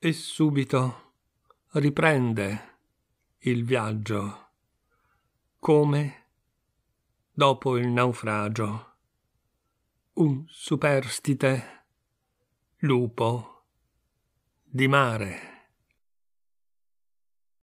e subito riprende il viaggio come dopo il naufragio un superstite lupo di mare.